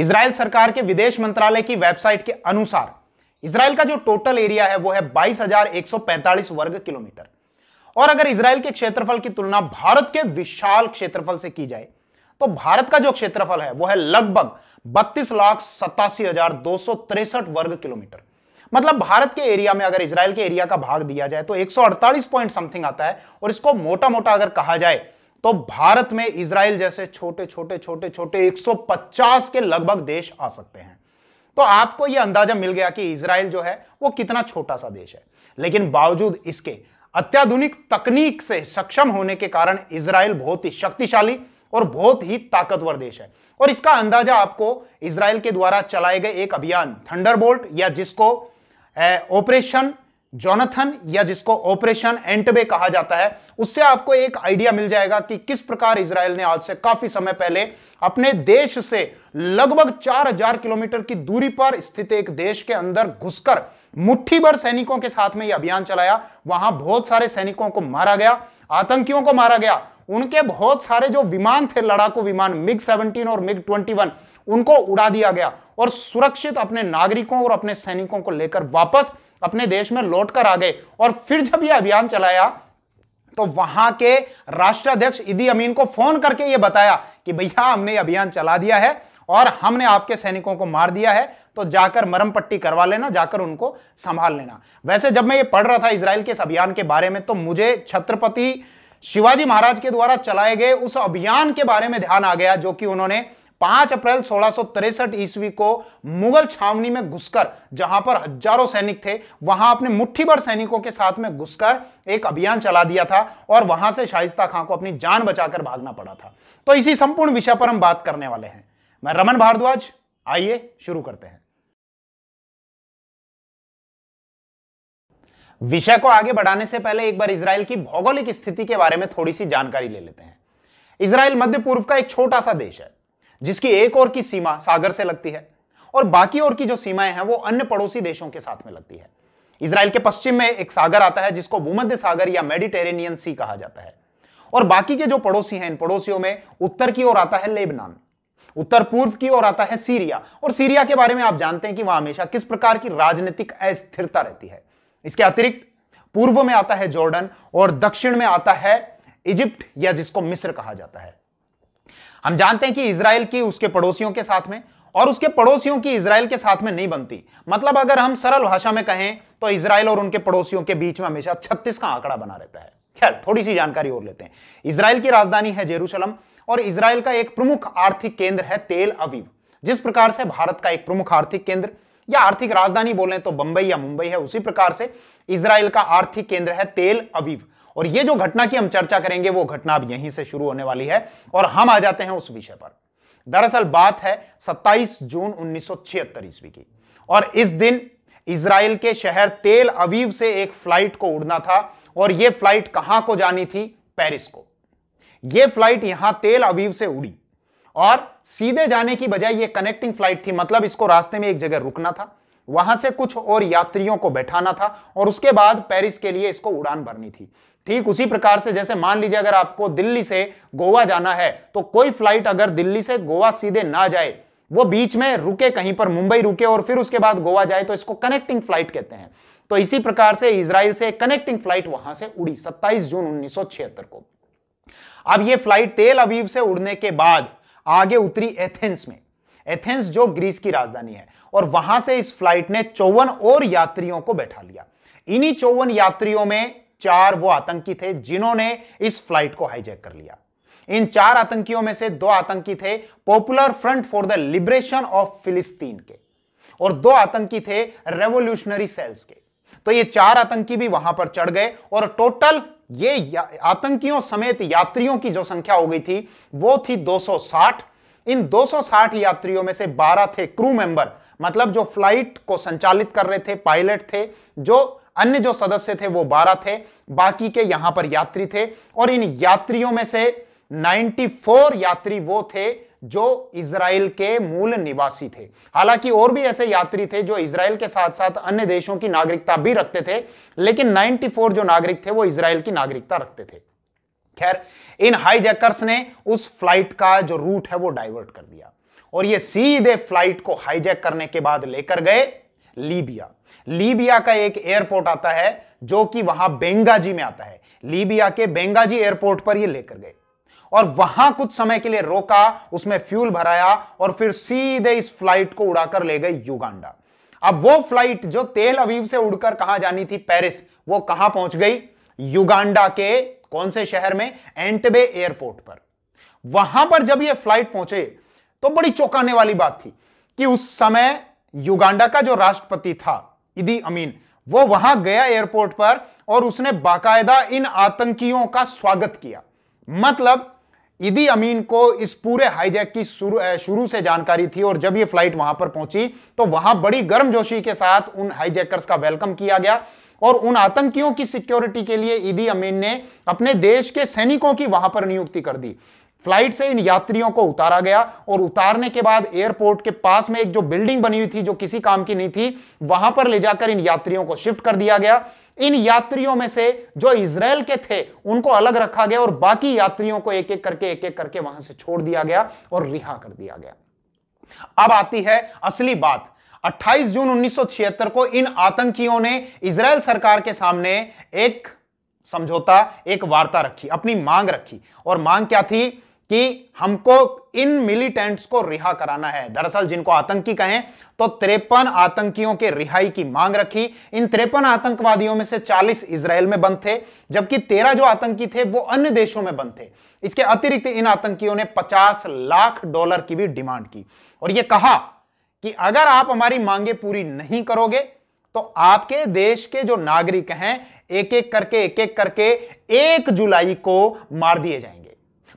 Israel सरकार के विदेश मंत्रालय की वेबसाइट के अनुसार इसराइल का जो टोटल एरिया है वो है 22,145 वर्ग किलोमीटर और अगर इसराइल के क्षेत्रफल की तुलना भारत के विशाल क्षेत्रफल से की जाए तो भारत का जो क्षेत्रफल है वो है लगभग बत्तीस लाख सतासी हजार दो सौ तिरसठ वर्ग किलोमीटर मतलब भारत के एरिया में अगर इसराइल के एरिया का भाग दिया जाए तो अड़तालीस पॉइंट समथिंग आता है और इसको मोटा मोटा अगर कहा जाए तो भारत में इसराइल जैसे छोटे छोटे छोटे छोटे 150 के लगभग देश आ सकते हैं तो आपको यह अंदाजा मिल गया कि इसराइल जो है वो कितना छोटा सा देश है लेकिन बावजूद इसके अत्याधुनिक तकनीक से सक्षम होने के कारण इसराइल बहुत ही शक्तिशाली और बहुत ही ताकतवर देश है और इसका अंदाजा आपको इसराइल के द्वारा चलाए गए एक अभियान थंडरबोल्ट या जिसको ऑपरेशन जोनाथन या जिसको ऑपरेशन एंटबे कहा जाता है उससे आपको एक आइडिया मिल जाएगा कि किस प्रकार इसराइल ने आज से काफी समय पहले अपने देश से लगभग 4000 किलोमीटर की दूरी पर स्थित एक देश के अंदर घुसकर मुट्ठी भर सैनिकों के साथ में यह अभियान चलाया वहां बहुत सारे सैनिकों को मारा गया आतंकियों को मारा गया उनके बहुत सारे जो विमान थे लड़ाकू विमान मिग 17 और मिग 21 उनको उड़ा दिया गया और सुरक्षित अपने नागरिकों और अपने सैनिकों को लेकर वापस अपने देश में लौट कर आ गए और फिर जब यह अभियान चलाया तो वहां के राष्ट्राध्यक्ष इदी अमीन को फोन करके ये बताया कि भैया हमने अभियान चला दिया है और हमने आपके सैनिकों को मार दिया है तो जाकर मरम पट्टी करवा लेना जाकर उनको संभाल लेना वैसे जब मैं ये पढ़ रहा था इसराइल के इस अभियान के बारे में तो मुझे छत्रपति शिवाजी महाराज के द्वारा चलाए गए उस अभियान के बारे में ध्यान आ गया जो कि उन्होंने पांच अप्रैल सोलह ईस्वी को मुगल छावनी में घुसकर जहां पर हजारों सैनिक थे वहां अपने मुट्ठी भर सैनिकों के साथ में घुसकर एक अभियान चला दिया था और वहां से शाइस्ता खां को अपनी जान बचाकर भागना पड़ा था तो इसी संपूर्ण विषय पर हम बात करने वाले हैं मैं रमन भारद्वाज आइए शुरू करते हैं विषय को आगे बढ़ाने से पहले एक बार इसराइल की भौगोलिक स्थिति के बारे में थोड़ी सी जानकारी ले लेते हैं इसराइल मध्य पूर्व का एक छोटा सा देश है जिसकी एक और की सीमा सागर से लगती है और बाकी और की जो सीमाएं हैं वो अन्य पड़ोसी देशों के साथ में लगती है इसराइल के पश्चिम में एक सागर आता है जिसको भूमध्य सागर या मेडिटेरेनियन सी कहा जाता है और बाकी के जो पड़ोसी हैं इन पड़ोसियों में उत्तर की ओर आता है लेबनान उत्तर पूर्व की ओर आता है सीरिया और सीरिया के बारे में आप जानते हैं कि वहां हमेशा किस प्रकार की राजनीतिक अस्थिरता रहती है इसके अतिरिक्त पूर्व में आता है जॉर्डन और दक्षिण में आता है इजिप्ट या जिसको मिस्र कहा जाता है हम जानते हैं कि इसराइल की उसके पड़ोसियों के साथ में और उसके पड़ोसियों की इसराइल के साथ में नहीं बनती मतलब अगर हम सरल भाषा में कहें तो इसराइल और उनके पड़ोसियों के बीच में हमेशा छत्तीस का आंकड़ा बना रहता है खैर थोड़ी सी जानकारी और लेते हैं इसराइल की राजधानी है जेरूशलम और इसराइल का एक प्रमुख आर्थिक केंद्र है तेल अवीव जिस प्रकार से भारत का एक प्रमुख आर्थिक केंद्र या आर्थिक राजधानी बोले तो बंबई या मुंबई है उसी प्रकार से इसराइल का आर्थिक केंद्र है तेल अवीव और ये जो घटना की हम चर्चा करेंगे वो घटना अब यहीं से शुरू होने वाली है और हम आ जाते हैं उस विषय पर दरअसल बात है 27 जून उन्नीस ईस्वी की और इस दिन इसराइल के शहर तेल अवीव से एक फ्लाइट को उड़ना था और यह फ्लाइट कहां को जानी थी पेरिस को यह फ्लाइट यहां तेल अवीव से उड़ी और सीधे जाने की बजाय यह कनेक्टिंग फ्लाइट थी मतलब इसको रास्ते में एक जगह रुकना था वहां से कुछ और यात्रियों को बैठाना था और उसके बाद पेरिस के लिए इसको उड़ान भरनी थी ठीक उसी प्रकार से जैसे मान लीजिए अगर आपको दिल्ली से गोवा जाना है तो कोई फ्लाइट अगर दिल्ली से गोवा सीधे ना जाए वो बीच में रुके कहीं पर मुंबई रुके और फिर उसके बाद गोवा जाए तो इसको कनेक्टिंग फ्लाइट कहते हैं तो इसी प्रकार से इसराइल से कनेक्टिंग फ्लाइट वहां से उड़ी 27 जून उन्नीस को अब यह फ्लाइट तेल अबीब से उड़ने के बाद आगे उतरी एथेंस में एथेंस जो ग्रीस की राजधानी है और वहां से इस फ्लाइट ने चौवन और यात्रियों को बैठा लिया इन्हीं चौवन यात्रियों में चार वो आतंकी थे जिन्होंने इस फ्लाइट को हाईजैक कर लिया इन चार आतंकियों में से दो आतंकी थे popular front for the liberation of फिलिस्तीन के और दो आतंकी थे रेवोल्यूशनरी सेल्स के तो ये चार आतंकी भी वहां पर चढ़ गए और टोटल ये आतंकियों समेत यात्रियों की जो संख्या हो गई थी वो थी 260 इन 260 यात्रियों में से 12 थे क्रू मेंबर मतलब जो फ्लाइट को संचालित कर रहे थे पायलट थे जो अन्य जो सदस्य थे वो बारह थे बाकी के यहां पर यात्री थे और इन यात्रियों में से 94 यात्री वो थे जो इसराइल के मूल निवासी थे हालांकि और भी ऐसे यात्री थे जो इसराइल के साथ साथ अन्य देशों की नागरिकता भी रखते थे लेकिन 94 जो नागरिक थे वो इसराइल की नागरिकता रखते थे खैर इन हाईजैकर्स ने उस फ्लाइट का जो रूट है वो डाइवर्ट कर दिया और ये सीधे फ्लाइट को हाईजैक करने के बाद लेकर गए लीबिया लीबिया का एक एयरपोर्ट आता है जो कि वहां बेंगाजी में आता है लीबिया के बेंगाजी एयरपोर्ट पर ये लेकर गए और वहां कुछ समय के लिए रोका उसमें फ्यूल भराया और फिर सीधे इस फ्लाइट को उड़ाकर ले गए युगांडा अब वो फ्लाइट जो तेल अवीव से उड़कर कहां जानी थी पेरिस वो कहां पहुंच गई युगांडा के कौन से शहर में एंटबे एयरपोर्ट पर वहां पर जब ये फ्लाइट पहुंचे तो बड़ी चौंकाने वाली बात थी कि उस समय युगांडा का जो राष्ट्रपति था इदी अमीन वो वहां गया एयरपोर्ट पर और उसने बाकायदा इन आतंकियों का स्वागत किया मतलब इदी अमीन को इस पूरे हाईजैक की शुरू से जानकारी थी और जब ये फ्लाइट वहां पर पहुंची तो वहां बड़ी गर्मजोशी के साथ उन हाईजैकर्स का वेलकम किया गया और उन आतंकियों की सिक्योरिटी के लिए इदी अमीन ने अपने देश के सैनिकों की वहां पर नियुक्ति कर दी फ्लाइट से इन यात्रियों को उतारा गया और उतारने के बाद एयरपोर्ट के पास में एक जो बिल्डिंग बनी हुई थी जो किसी काम की नहीं थी वहां पर ले जाकर इन यात्रियों को शिफ्ट कर दिया गया इन यात्रियों में से जो इसराइल के थे उनको अलग रखा गया और बाकी यात्रियों को एक एक करके एक एक करके वहां से छोड़ दिया गया और रिहा कर दिया गया अब आती है असली बात 28 जून 1976 को इन आतंकियों ने इसराइल सरकार के सामने एक समझौता एक वार्ता रखी अपनी मांग रखी और मांग क्या थी कि हमको इन मिलिटेंट्स को रिहा कराना है दरअसल जिनको आतंकी कहें तो तिरपन आतंकियों के रिहाई की मांग रखी इन तिरपन आतंकवादियों में से 40 इसराइल में बंद थे जबकि 13 जो आतंकी थे वो अन्य देशों में बंद थे इसके अतिरिक्त इन आतंकियों ने 50 लाख डॉलर की भी डिमांड की और यह कहा कि अगर आप हमारी मांगे पूरी नहीं करोगे तो आपके देश के जो नागरिक हैं एक एक करके एक एक करके एक जुलाई को मार दिए जाएंगे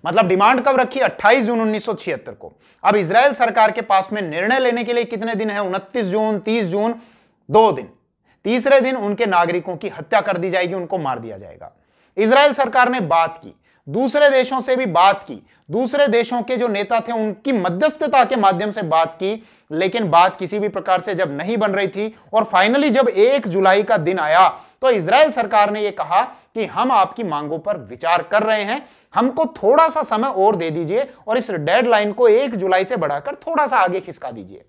मतलब डिमांड कब रखी 28 जून उन्नीस को अब इसराइल सरकार के पास में निर्णय लेने के लिए कितने दिन है उनतीस जून तीस जून दो दिन तीसरे दिन उनके नागरिकों की हत्या कर दी जाएगी उनको मार दिया जाएगा इसराइल सरकार ने बात की दूसरे देशों से भी बात की दूसरे देशों के जो नेता थे उनकी मध्यस्थता के माध्यम से बात की लेकिन बात किसी भी प्रकार से जब नहीं बन रही थी और फाइनली जब एक जुलाई का दिन आया तो इसराइल सरकार ने यह कहा कि हम आपकी मांगों पर विचार कर रहे हैं हमको थोड़ा सा समय और दे दीजिए और इस डेडलाइन को एक जुलाई से बढ़ाकर थोड़ा सा आगे खिसका दीजिए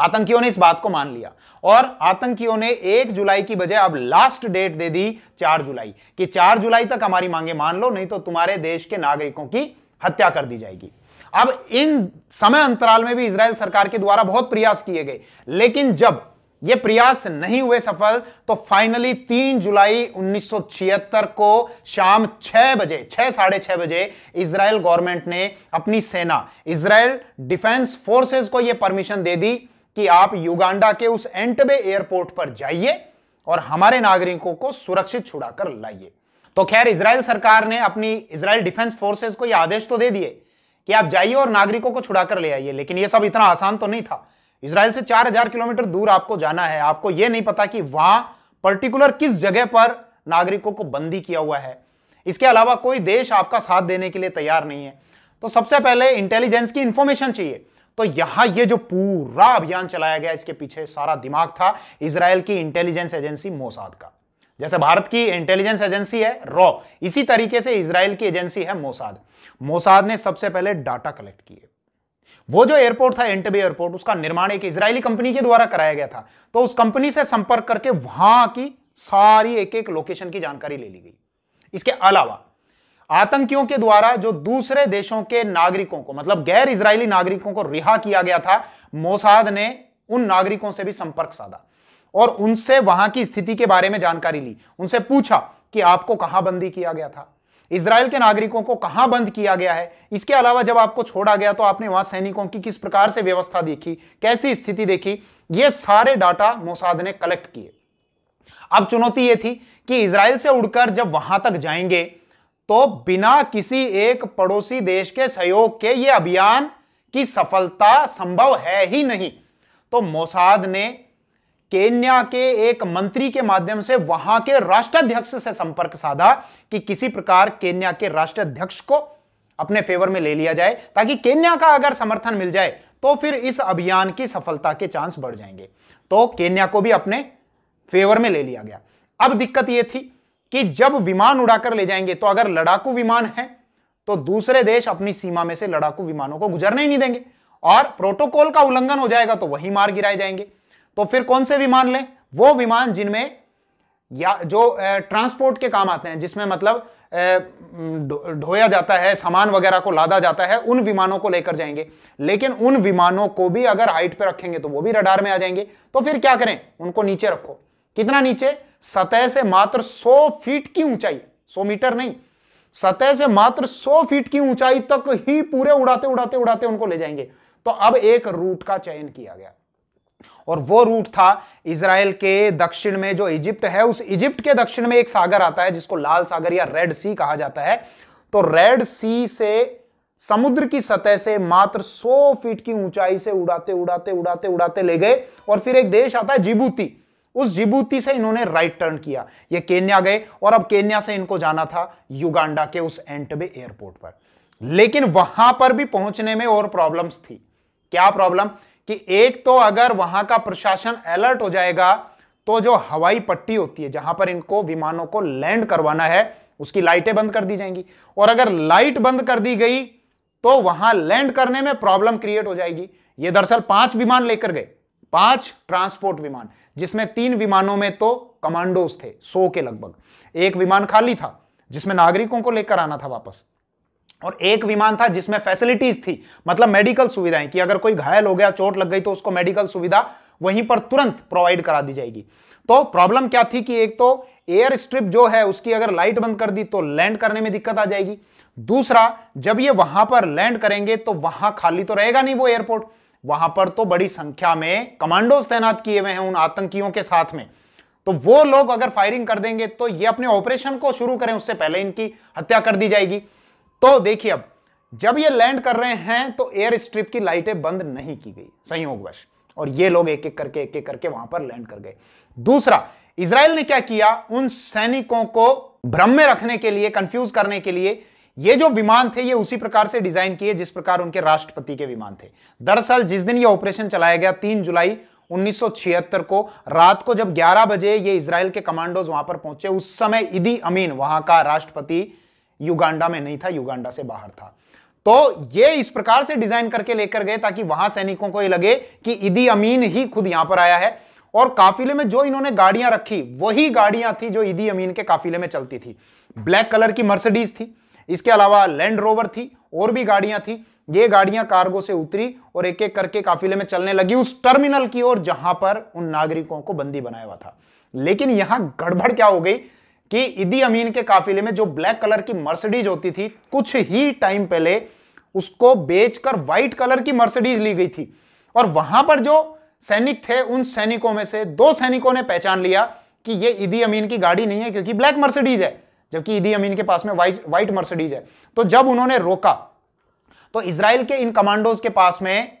आतंकियों ने इस बात को मान लिया और आतंकियों ने एक जुलाई की बजाय अब लास्ट डेट दे दी चार जुलाई कि चार जुलाई तक हमारी मांगे मान लो नहीं तो तुम्हारे देश के नागरिकों की हत्या कर दी जाएगी अब इन समय अंतराल में भी इसराइल सरकार के द्वारा बहुत प्रयास किए गए लेकिन जब ये प्रयास नहीं हुए सफल तो फाइनली 3 जुलाई 1976 को शाम 6 बजे छह साढ़े छह बजे इसराइल गवर्नमेंट ने अपनी सेना इसराइल डिफेंस फोर्सेस को यह परमिशन दे दी कि आप युगांडा के उस एंटबे एयरपोर्ट पर जाइए और हमारे नागरिकों को सुरक्षित छुड़ाकर लाइए तो खैर इसराइल सरकार ने अपनी इसराइल डिफेंस फोर्सेज को यह आदेश तो दे दिए कि आप जाइए और नागरिकों को छुड़ाकर ले आइए लेकिन यह सब इतना आसान तो नहीं था इसराइल से 4000 किलोमीटर दूर आपको जाना है आपको यह नहीं पता कि वहां पर्टिकुलर किस जगह पर नागरिकों को बंदी किया हुआ है इसके अलावा कोई देश आपका साथ देने के लिए तैयार नहीं है तो सबसे पहले इंटेलिजेंस की इंफॉर्मेशन चाहिए तो यहां ये जो पूरा अभियान चलाया गया इसके पीछे सारा दिमाग था इसराइल की इंटेलिजेंस एजेंसी मोसाद का जैसे भारत की इंटेलिजेंस एजेंसी है रॉ इसी तरीके से इसराइल की एजेंसी है मोसाद मोसाद ने सबसे पहले डाटा कलेक्ट किए वो जो एयरपोर्ट था एंटबे एयरपोर्ट उसका निर्माण एक इसराइली कंपनी के द्वारा कराया गया था तो उस कंपनी से संपर्क करके वहां की सारी एक एक लोकेशन की जानकारी ले ली गई इसके अलावा आतंकियों के द्वारा जो दूसरे देशों के नागरिकों को मतलब गैर इजरायली नागरिकों को रिहा किया गया था मोसाद ने उन नागरिकों से भी संपर्क साधा और उनसे वहां की स्थिति के बारे में जानकारी ली उनसे पूछा कि आपको कहां बंदी किया गया था इसराइल के नागरिकों को कहां बंद किया गया है इसके अलावा जब आपको छोड़ा गया तो आपने वहां सैनिकों की किस प्रकार से व्यवस्था देखी कैसी स्थिति देखी ये सारे डाटा मोसाद ने कलेक्ट किए अब चुनौती ये थी कि इसराइल से उड़कर जब वहां तक जाएंगे तो बिना किसी एक पड़ोसी देश के सहयोग के ये अभियान की सफलता संभव है ही नहीं तो मोसाद ने केन्या के एक मंत्री के माध्यम से वहां के राष्ट्राध्यक्ष से संपर्क साधा कि किसी प्रकार केन्या के राष्ट्राध्यक्ष को अपने फेवर में ले लिया जाए ताकि केन्या का अगर समर्थन मिल जाए तो फिर इस अभियान की सफलता के चांस बढ़ जाएंगे तो केन्या को भी अपने फेवर में ले लिया गया अब दिक्कत यह थी कि जब विमान उड़ाकर ले जाएंगे तो अगर लड़ाकू विमान है तो दूसरे देश अपनी सीमा में से लड़ाकू विमानों को गुजरने ही नहीं देंगे और प्रोटोकॉल का उल्लंघन हो जाएगा तो वही मार गिराए जाएंगे तो फिर कौन से विमान लें वो विमान जिनमें या जो ट्रांसपोर्ट के काम आते हैं जिसमें मतलब ढोया जाता है सामान वगैरह को लादा जाता है उन विमानों को लेकर जाएंगे लेकिन उन विमानों को भी अगर हाइट पर रखेंगे तो वो भी रडार में आ जाएंगे तो फिर क्या करें उनको नीचे रखो कितना नीचे सतह से मात्र 100 फीट की ऊंचाई 100 मीटर नहीं सतह से मात्र 100 फीट की ऊंचाई तक ही पूरे उड़ाते उड़ाते उड़ाते उनको ले जाएंगे तो अब एक रूट का चयन किया गया और वो रूट था इसराइल के दक्षिण में जो इजिप्ट है उस इजिप्ट के दक्षिण में एक सागर आता है जिसको लाल सागर या रेड सी कहा जाता है तो रेड सी से समुद्र की सतह से मात्र 100 फीट की ऊंचाई से उड़ाते उड़ाते उड़ाते उड़ाते ले गए और फिर एक देश आता है जिबूती उस जिबूती से इन्होंने राइट टर्न किया ये केन्या गए और अब केन्या से इनको जाना था युगांडा के उस एंटबे एयरपोर्ट पर लेकिन वहां पर भी पहुंचने में और प्रॉब्लम्स थी क्या प्रॉब्लम कि एक तो अगर वहां का प्रशासन अलर्ट हो जाएगा तो जो हवाई पट्टी होती है जहां पर इनको विमानों को लैंड करवाना है उसकी लाइटें बंद कर दी जाएंगी और अगर लाइट बंद कर दी गई तो वहां लैंड करने में प्रॉब्लम क्रिएट हो जाएगी ये दरअसल पांच विमान लेकर गए पांच ट्रांसपोर्ट विमान जिसमें तीन विमानों में तो कमांडोज थे सौ के लगभग एक विमान खाली था जिसमें नागरिकों को लेकर आना था वापस और एक विमान था जिसमें फैसिलिटीज थी मतलब मेडिकल सुविधाएं कि अगर कोई घायल हो गया चोट लग गई तो उसको मेडिकल सुविधा वहीं पर तुरंत प्रोवाइड करा दी जाएगी तो प्रॉब्लम क्या थी कि एक तो एयर स्ट्रिप जो है उसकी अगर लाइट बंद कर दी तो लैंड करने में दिक्कत आ जाएगी दूसरा जब ये वहां पर लैंड करेंगे तो वहां खाली तो रहेगा नहीं वो एयरपोर्ट वहां पर तो बड़ी संख्या में कमांडोज तैनात किए हुए हैं उन आतंकियों के साथ में तो वो लोग अगर फायरिंग कर देंगे तो ये अपने ऑपरेशन को शुरू करें उससे पहले इनकी हत्या कर दी जाएगी तो देखिए अब जब ये लैंड कर रहे हैं तो एयर स्ट्रिप की लाइटें बंद नहीं की गई संयोगवश और ये लोग एक एक करके एक एक करके वहां पर लैंड कर गए दूसरा इसराइल ने क्या किया उन सैनिकों को भ्रम में रखने के लिए कंफ्यूज करने के लिए ये जो विमान थे ये उसी प्रकार से डिजाइन किए जिस प्रकार उनके राष्ट्रपति के विमान थे दरअसल जिस दिन ये ऑपरेशन चलाया गया तीन जुलाई 1976 को रात को जब 11 बजे ये इसराइल के कमांडोज वहां पर पहुंचे उस समय इदी अमीन वहां का राष्ट्रपति युगांडा में नहीं था युगांडा से बाहर था तो ये इस प्रकार से डिजाइन करके लेकर गए ताकि वहां सैनिकों को ये लगे कि इदी अमीन ही खुद यहां पर आया है और काफिले में जो इन्होंने गाड़ियां रखी वही गाड़ियां थी जो इदी अमीन के काफिले में चलती थी ब्लैक कलर की मर्सिडीज थी इसके अलावा लैंड रोवर थी और भी गाड़ियां थी ये गाड़ियां कार्गो से उतरी और एक एक करके काफिले में चलने लगी उस टर्मिनल की ओर जहां पर उन नागरिकों को बंदी बनाया हुआ था लेकिन यहां गड़बड़ क्या हो गई कि इदी अमीन के काफिले में जो ब्लैक कलर की मर्सिडीज होती थी कुछ ही टाइम पहले उसको बेचकर व्हाइट कलर की मर्सिडीज ली गई थी और वहां पर जो सैनिक थे उन सैनिकों में से दो सैनिकों ने पहचान लिया कि ये इदी अमीन की गाड़ी नहीं है क्योंकि ब्लैक मर्सिडीज है जबकि इदी अमीन के पास में व्हाइट मर्सिडीज है तो जब उन्होंने रोका तो इसराइल के इन कमांडोज के पास में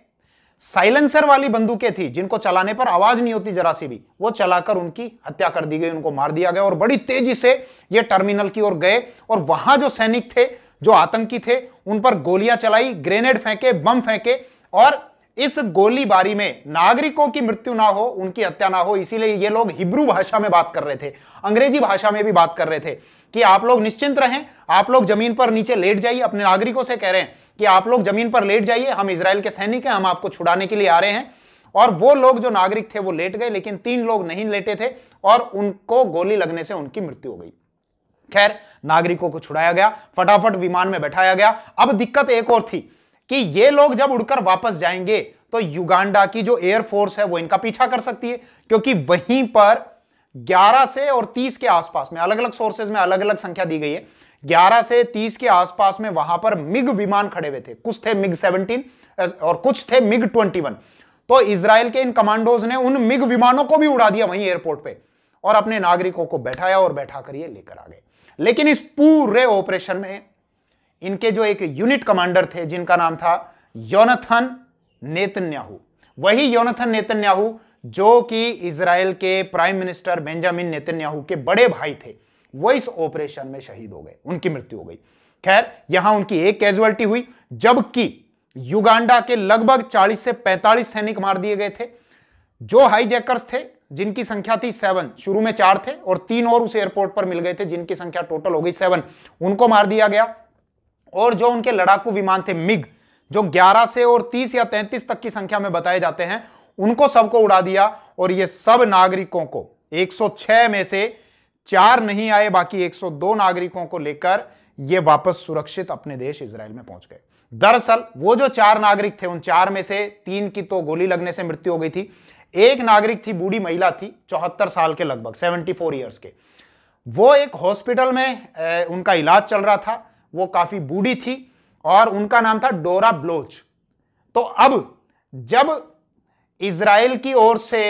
साइलेंसर वाली बंदूकें थी जिनको चलाने पर आवाज नहीं होती जरा सी भी वो चलाकर उनकी हत्या कर दी गई उनको मार दिया गया और बड़ी तेजी से ये टर्मिनल की ओर गए और वहां जो सैनिक थे जो आतंकी थे उन पर गोलियां चलाई ग्रेनेड फेंके बम फेंके और इस गोलीबारी में नागरिकों की मृत्यु ना हो उनकी हत्या ना हो इसीलिए ये लोग हिब्रू भाषा में बात कर रहे थे अंग्रेजी भाषा में भी बात कर रहे थे कि आप लोग निश्चिंत रहें आप लोग जमीन पर नीचे लेट जाइए अपने नागरिकों से कह रहे हैं कि आप लोग जमीन पर लेट जाइए हम इसराइल के सैनिक हैं हम आपको छुड़ाने के लिए आ रहे हैं और वो लोग जो नागरिक थे वो लेट गए लेकिन तीन लोग नहीं लेटे थे और उनको गोली लगने से उनकी मृत्यु हो गई खैर नागरिकों को छुड़ाया गया फटाफट विमान में बैठाया गया अब दिक्कत एक और थी कि ये लोग जब उड़कर वापस जाएंगे तो युगांडा की जो एयरफोर्स है वो इनका पीछा कर सकती है क्योंकि वहीं पर 11 से और 30 के आसपास में अलग अलग सोर्सेज में अलग अलग संख्या दी गई है 11 से 30 के आसपास में वहां पर मिग विमान खड़े हुए थे कुछ थे मिग 17 और कुछ थे मिग 21 तो इसराइल के इन कमांडोज ने उन मिग विमानों को भी उड़ा दिया वहीं एयरपोर्ट पे और अपने नागरिकों को बैठाया और बैठा कर ये लेकर आ गए लेकिन इस पूरे ऑपरेशन में इनके जो एक यूनिट कमांडर थे जिनका नाम था योनथन नेतन्याहू वही योनथन नेतन्याहू जो कि इसराइल के प्राइम मिनिस्टर बेंजामिन नेतन्याहू के बड़े भाई थे वो इस ऑपरेशन में शहीद हो गए उनकी मृत्यु हो गई खैर यहां उनकी एक कैजुअलिटी हुई जबकि युगांडा के लगभग 40 से 45 सैनिक मार दिए गए थे जो हाईजैकर्स थे जिनकी संख्या थी सेवन शुरू में चार थे और तीन और उस एयरपोर्ट पर मिल गए थे जिनकी संख्या टोटल हो गई सेवन उनको मार दिया गया और जो उनके लड़ाकू विमान थे मिग जो 11 से और 30 या 33 तक की संख्या में बताए जाते हैं उनको सबको उड़ा दिया और ये सब नागरिकों को 106 में से चार नहीं आए बाकी 102 नागरिकों को लेकर ये वापस सुरक्षित अपने देश इसराइल में पहुंच गए दरअसल वो जो चार नागरिक थे उन चार में से तीन की तो गोली लगने से मृत्यु हो गई थी एक नागरिक थी बूढ़ी महिला थी चौहत्तर साल के लगभग सेवेंटी फोर ईयर्स के वो एक हॉस्पिटल में ए, उनका इलाज चल रहा था वो काफी बूढ़ी थी और उनका नाम था डोरा ब्लोच तो अब जब इसराइल की ओर से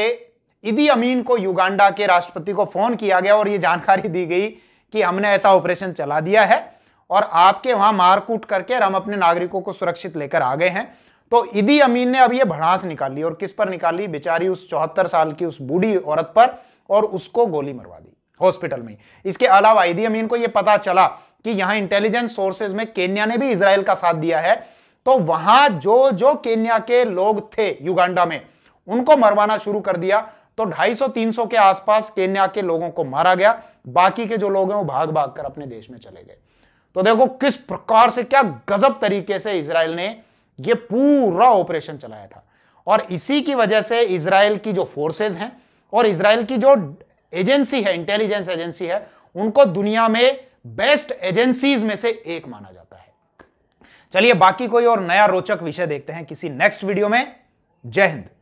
इदी अमीन को युगांडा के राष्ट्रपति को फोन किया गया और ये जानकारी दी गई कि हमने ऐसा ऑपरेशन चला दिया है और आपके वहां मारकूट करके हम अपने नागरिकों को सुरक्षित लेकर आ गए हैं तो इदी अमीन ने अब ये भड़ास निकाली और किस पर निकाली बेचारी उस चौहत्तर साल की उस बूढ़ी औरत पर और उसको गोली मरवा दी हॉस्पिटल में इसके अलावा इदी अमीन को यह पता चला कि यहां इंटेलिजेंस सोर्सेज में केन्या ने भी इसराइल का साथ दिया है तो वहां जो जो केन्या के लोग थे युगांडा में उनको मरवाना शुरू कर दिया तो 250-300 के आसपास केन्या के लोगों को मारा गया बाकी के जो लोग हैं वो भाग भाग कर अपने देश में चले गए तो देखो किस प्रकार से क्या गजब तरीके से इसराइल ने यह पूरा ऑपरेशन चलाया था और इसी की वजह से इसराइल की जो फोर्सेज हैं और इसराइल की जो एजेंसी है इंटेलिजेंस एजेंसी है उनको दुनिया में बेस्ट एजेंसीज में से एक माना जाता है चलिए बाकी कोई और नया रोचक विषय देखते हैं किसी नेक्स्ट वीडियो में जय हिंद